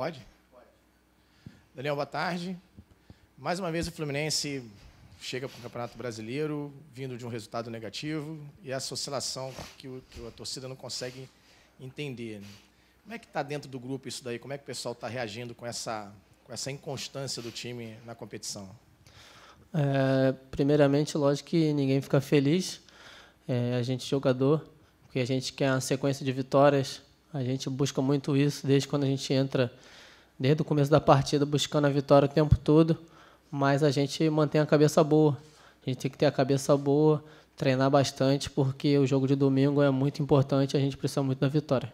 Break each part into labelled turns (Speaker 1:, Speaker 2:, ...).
Speaker 1: Pode? Pode. Daniel, boa tarde. Mais uma vez o Fluminense chega para o Campeonato Brasileiro vindo de um resultado negativo e essa é oscilação que, o, que a torcida não consegue entender. Né? Como é que está dentro do grupo isso daí? Como é que o pessoal está reagindo com essa, com essa inconstância do time na competição?
Speaker 2: É, primeiramente, lógico que ninguém fica feliz, é, a gente jogador, porque a gente quer uma sequência de vitórias a gente busca muito isso desde quando a gente entra, desde o começo da partida, buscando a vitória o tempo todo, mas a gente mantém a cabeça boa. A gente tem que ter a cabeça boa, treinar bastante, porque o jogo de domingo é muito importante, a gente precisa muito da vitória.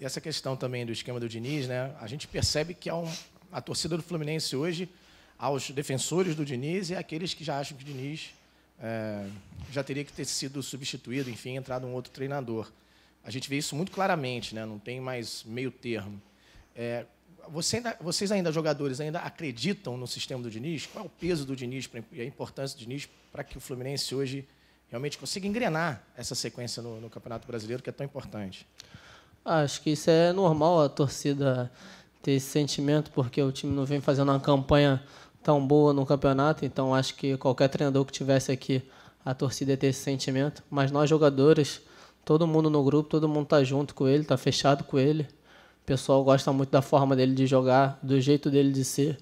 Speaker 1: E essa questão também do esquema do Diniz, né? A gente percebe que há um, a torcida do Fluminense hoje, aos defensores do Diniz e aqueles que já acham que o Diniz é, já teria que ter sido substituído, enfim, entrado um outro treinador. A gente vê isso muito claramente, né? não tem mais meio termo. É, você ainda, vocês ainda, jogadores, ainda acreditam no sistema do Diniz? Qual é o peso do Diniz e a importância do Diniz para que o Fluminense hoje realmente consiga engrenar essa sequência no, no Campeonato Brasileiro que é tão importante?
Speaker 2: Ah, acho que isso é normal a torcida ter esse sentimento, porque o time não vem fazendo uma campanha tão boa no campeonato, então acho que qualquer treinador que tivesse aqui, a torcida ia ter esse sentimento. Mas nós, jogadores, Todo mundo no grupo, todo mundo tá junto com ele, tá fechado com ele. O pessoal gosta muito da forma dele de jogar, do jeito dele de ser.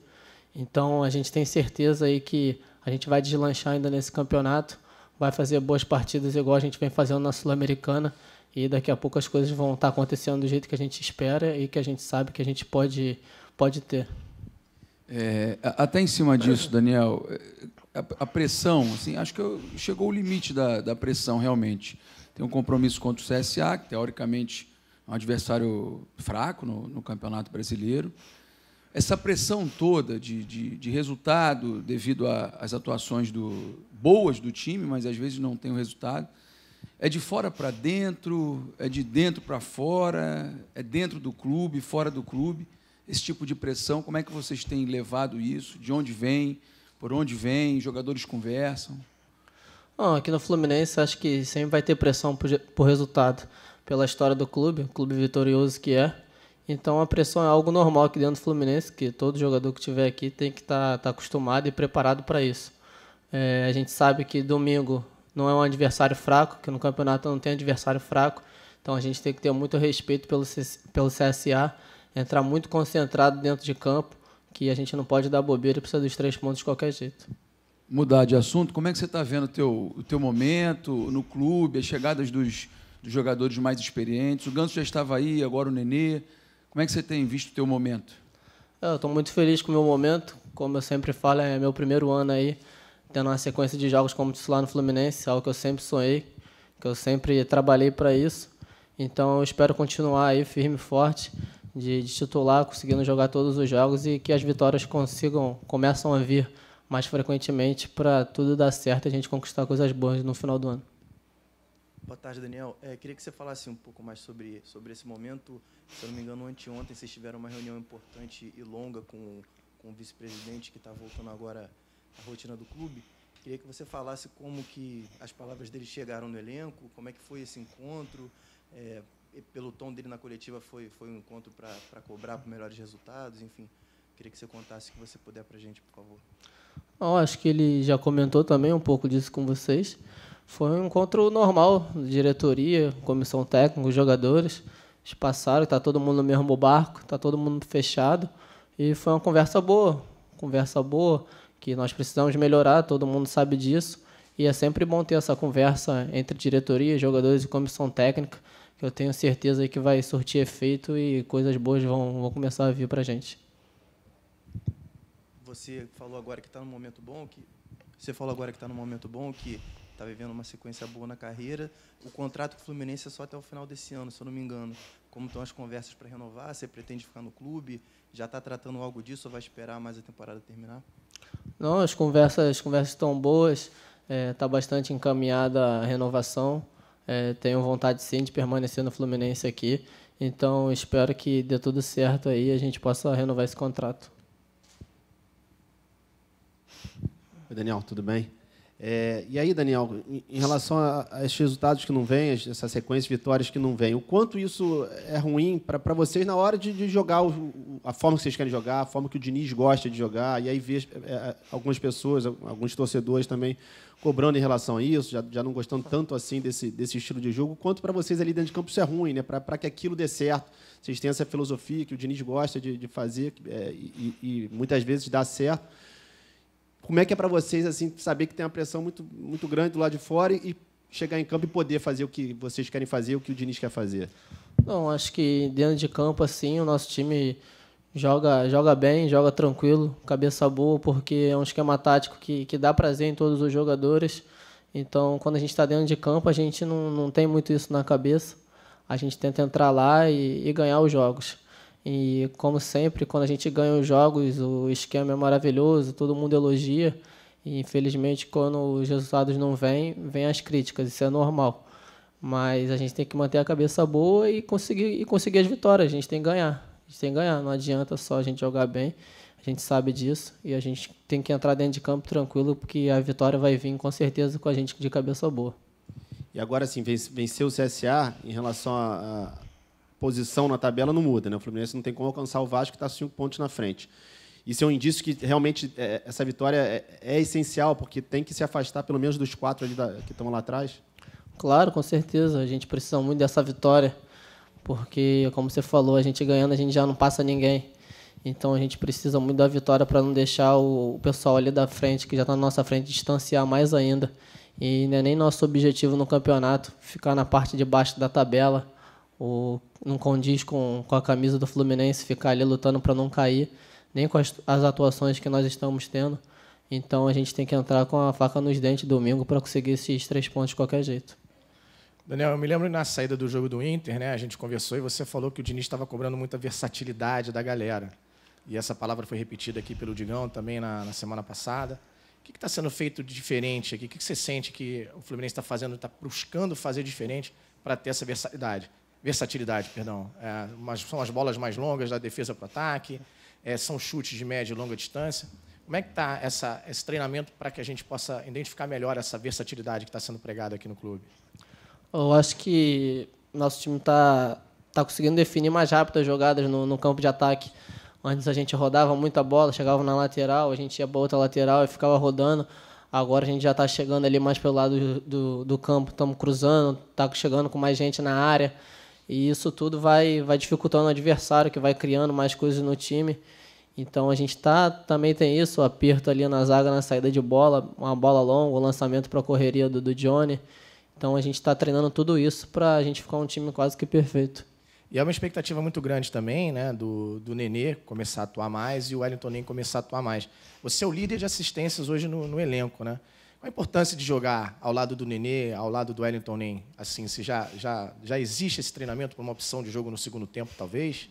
Speaker 2: Então a gente tem certeza aí que a gente vai deslanchar ainda nesse campeonato, vai fazer boas partidas igual a gente vem fazendo na Sul-Americana e daqui a pouco as coisas vão estar tá acontecendo do jeito que a gente espera e que a gente sabe que a gente pode, pode ter.
Speaker 3: É, até em cima disso, Daniel, é, a, a pressão, assim, acho que eu, chegou o limite da, da pressão realmente. Tem um compromisso contra o CSA, que teoricamente é um adversário fraco no, no Campeonato Brasileiro. Essa pressão toda de, de, de resultado devido às atuações do, boas do time, mas às vezes não tem o resultado. É de fora para dentro, é de dentro para fora, é dentro do clube, fora do clube. Esse tipo de pressão, como é que vocês têm levado isso? De onde vem? Por onde vem? Jogadores conversam?
Speaker 2: Não, aqui no Fluminense acho que sempre vai ter pressão por, por resultado, pela história do clube, o clube vitorioso que é. Então a pressão é algo normal aqui dentro do Fluminense, que todo jogador que tiver aqui tem que estar tá, tá acostumado e preparado para isso. É, a gente sabe que domingo não é um adversário fraco, que no campeonato não tem adversário fraco, então a gente tem que ter muito respeito pelo, pelo CSA, entrar muito concentrado dentro de campo, que a gente não pode dar bobeira e precisa dos três pontos de qualquer jeito
Speaker 3: mudar de assunto, como é que você está vendo o teu, o teu momento no clube, as chegadas dos, dos jogadores mais experientes? O Ganso já estava aí, agora o Nenê. Como é que você tem visto o teu momento?
Speaker 2: É, eu estou muito feliz com o meu momento. Como eu sempre falo, é meu primeiro ano aí, tendo uma sequência de jogos como titular no Fluminense, algo que eu sempre sonhei, que eu sempre trabalhei para isso. Então, eu espero continuar aí firme e forte de, de titular, conseguindo jogar todos os jogos e que as vitórias consigam, começam a vir mais frequentemente para tudo dar certo e a gente conquistar coisas boas no final do ano.
Speaker 4: Boa tarde, Daniel. É, queria que você falasse um pouco mais sobre, sobre esse momento. Se eu não me engano, anteontem vocês tiveram uma reunião importante e longa com, com o vice-presidente que está voltando agora à rotina do clube. Queria que você falasse como que as palavras dele chegaram no elenco, como é que foi esse encontro. É, pelo tom dele na coletiva, foi, foi um encontro para cobrar por melhores resultados, enfim. Queria que você contasse o que você puder para a gente, por favor.
Speaker 2: Eu acho que ele já comentou também um pouco disso com vocês. Foi um encontro normal, diretoria, comissão técnica, jogadores. Eles passaram, está todo mundo no mesmo barco, está todo mundo fechado. E foi uma conversa boa, conversa boa, que nós precisamos melhorar, todo mundo sabe disso. E é sempre bom ter essa conversa entre diretoria, jogadores e comissão técnica, que eu tenho certeza que vai surtir efeito e coisas boas vão, vão começar a vir para a gente
Speaker 4: você falou agora que está num momento bom, que você falou agora que está no momento bom, que está vivendo uma sequência boa na carreira. O contrato com o Fluminense é só até o final desse ano, se eu não me engano. Como estão as conversas para renovar? Você pretende ficar no clube? Já está tratando algo disso ou vai esperar mais a temporada terminar?
Speaker 2: Não, as conversas, as conversas estão boas. Está é, tá bastante encaminhada a renovação. É, tenho vontade sim de permanecer no Fluminense aqui. Então espero que dê tudo certo aí e a gente possa renovar esse contrato.
Speaker 1: Oi, Daniel, tudo bem? É, e aí, Daniel, em
Speaker 2: relação a, a esses
Speaker 1: resultados que não vêm, essa sequência de vitórias que não vêm, o quanto isso é ruim para vocês na hora de, de jogar o, a forma que vocês querem jogar, a forma que o Diniz gosta de jogar, e aí ver é, é, algumas pessoas, alguns torcedores também cobrando em relação a isso, já, já não gostando tanto assim desse, desse estilo de jogo, quanto para vocês ali dentro de campo isso é ruim, né? para que aquilo dê certo. Vocês têm essa filosofia que o Diniz gosta de, de fazer é, e, e muitas vezes dá certo como é que é para vocês assim saber que tem uma pressão muito, muito grande do lado de fora e chegar em campo e poder fazer o que vocês querem fazer, o que o Diniz quer fazer?
Speaker 2: Não, acho que dentro de campo assim o nosso time joga joga bem, joga tranquilo, cabeça boa, porque é um esquema tático que, que dá prazer em todos os jogadores. Então, quando a gente está dentro de campo, a gente não, não tem muito isso na cabeça. A gente tenta entrar lá e, e ganhar os jogos. E como sempre, quando a gente ganha os jogos, o esquema é maravilhoso, todo mundo elogia. E infelizmente, quando os resultados não vêm, vêm as críticas, isso é normal. Mas a gente tem que manter a cabeça boa e conseguir, e conseguir as vitórias, a gente tem que ganhar. A gente tem que ganhar, não adianta só a gente jogar bem, a gente sabe disso. E a gente tem que entrar dentro de campo tranquilo, porque a vitória vai vir com certeza com a gente de cabeça boa. E
Speaker 1: agora sim, venceu o CSA em relação a, a posição na tabela não muda. Né? O Fluminense não tem como alcançar o Vasco, que está cinco pontos na frente. Isso é um indício que realmente é, essa vitória
Speaker 2: é, é, essencial, porque tem que se afastar pelo menos dos quatro da, que estão lá atrás. Claro, com certeza. A gente precisa muito dessa vitória, porque, como você falou, a gente ganhando, a gente já não passa ninguém. Então a gente precisa muito da vitória para não deixar o, o pessoal ali da frente, que já está na nossa frente, distanciar mais ainda. E não é nem nosso objetivo no campeonato ficar na parte de baixo da tabela o, não condiz com, com a camisa do Fluminense ficar ali lutando para não cair, nem com as, as, atuações que nós estamos tendo. Então a gente tem que entrar com a faca nos dentes domingo para conseguir esses três pontos de qualquer jeito.
Speaker 1: Daniel, eu me lembro na saída do jogo do Inter, né? A gente conversou e você falou que o Diniz estava cobrando muita versatilidade da galera. E essa palavra foi repetida aqui pelo Digão também na, na semana passada. O que está sendo feito de diferente aqui? O que, que você sente que o Fluminense está fazendo, está buscando fazer diferente para ter essa versatilidade? versatilidade, perdão. É, umas, são as bolas mais longas da defesa para o ataque, é, são chutes de média e longa distância. Como é que está esse treinamento para que a gente possa identificar melhor essa versatilidade que está sendo pregada aqui no clube?
Speaker 2: Eu acho que nosso time está tá conseguindo definir mais rápido as jogadas no, no, campo de ataque. Antes a gente rodava muito a bola, chegava na lateral, a gente ia para outra lateral e ficava rodando. Agora a gente já está chegando ali mais pelo lado do, do campo, estamos cruzando, está chegando com mais gente na área. E isso tudo vai, vai dificultando o adversário, que vai criando mais coisas no time. Então a gente tá, também tem isso, o aperto ali na zaga, na saída de bola, uma bola longa, o lançamento para a correria do, do Johnny. Então a gente está treinando tudo isso para a gente ficar um time quase que perfeito.
Speaker 1: E é uma expectativa muito grande também, né, do, do Nenê começar a atuar mais e o Wellington nem começar a atuar mais. Você é o líder de assistências hoje no, no elenco, né? Qual a importância de jogar ao lado do Nenê, ao lado do Wellington Nem? Assim, se já, já, já existe esse treinamento para uma opção de jogo no segundo tempo, talvez?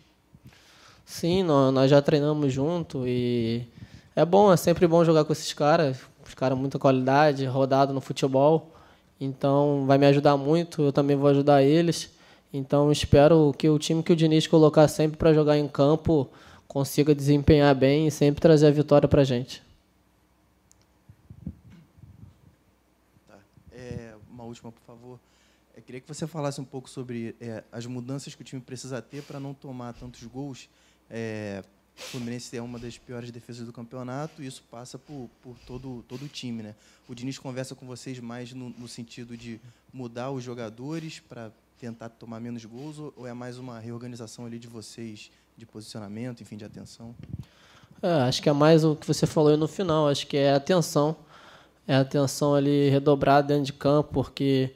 Speaker 2: Sim, nós já treinamos junto e é bom, é sempre bom jogar com esses caras. Os caras muita qualidade, rodado no futebol. Então vai me ajudar muito, eu também vou ajudar eles. Então espero que o time que o Diniz colocar sempre para jogar em campo consiga desempenhar bem e sempre trazer a vitória para gente.
Speaker 4: última, por favor. Eu queria que você falasse um pouco sobre é, as mudanças que o time precisa ter para não tomar tantos gols. É, o Fluminense é uma das piores defesas do campeonato e isso passa por, por todo, todo o time. Né? O Diniz conversa com vocês mais no, no sentido de mudar os jogadores para tentar tomar menos gols ou é mais uma reorganização ali de vocês de posicionamento, enfim, de atenção?
Speaker 2: É, acho que é mais o que você falou no final. Acho que é atenção é atenção ali redobrada dentro de campo, porque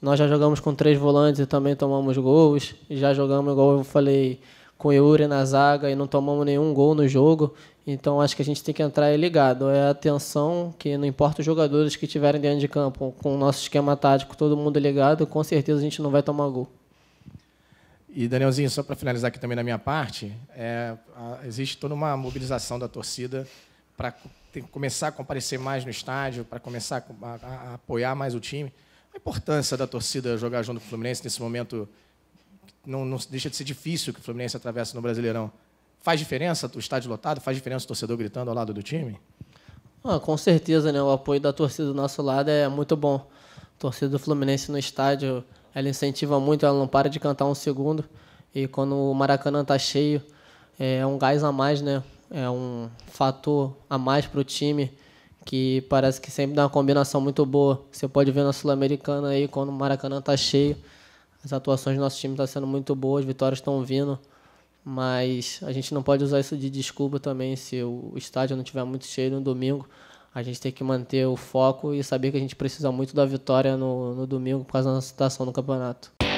Speaker 2: nós já jogamos com três volantes e também tomamos gols, e já jogamos, igual eu falei, com Yuri na zaga e não tomamos nenhum gol no jogo. Então acho que a gente tem que entrar ligado. É atenção que não importa os jogadores que estiverem dentro de campo, com o nosso esquema tático, todo mundo ligado, com certeza a gente não vai tomar gol.
Speaker 1: E Danielzinho, só para finalizar aqui também da minha parte, é, existe toda uma mobilização da torcida para começar a comparecer mais no estádio, para começar a, a, a, apoiar mais o time. A importância da torcida jogar junto com o Fluminense nesse momento não, não deixa de ser difícil que o Fluminense atravessa no Brasileirão. Faz diferença o estádio lotado? Faz diferença o torcedor gritando ao lado do time?
Speaker 2: Ah, com certeza, né? O apoio da torcida do nosso lado é muito bom. A torcida do Fluminense no estádio, ela incentiva muito, ela não para de cantar um segundo. E quando o Maracanã está cheio, é um gás a mais, né? é um fator a mais para o time que parece que sempre dá uma combinação muito boa. Você pode ver na Sul-Americana aí, quando o Maracanã tá cheio, as atuações do nosso time estão tá sendo muito boas, vitórias estão vindo, mas a gente não pode usar isso de desculpa também se o estádio não tiver muito cheio no domingo. A gente tem que manter o foco e saber que a gente precisa muito da vitória no, no domingo por causa da nossa situação no campeonato.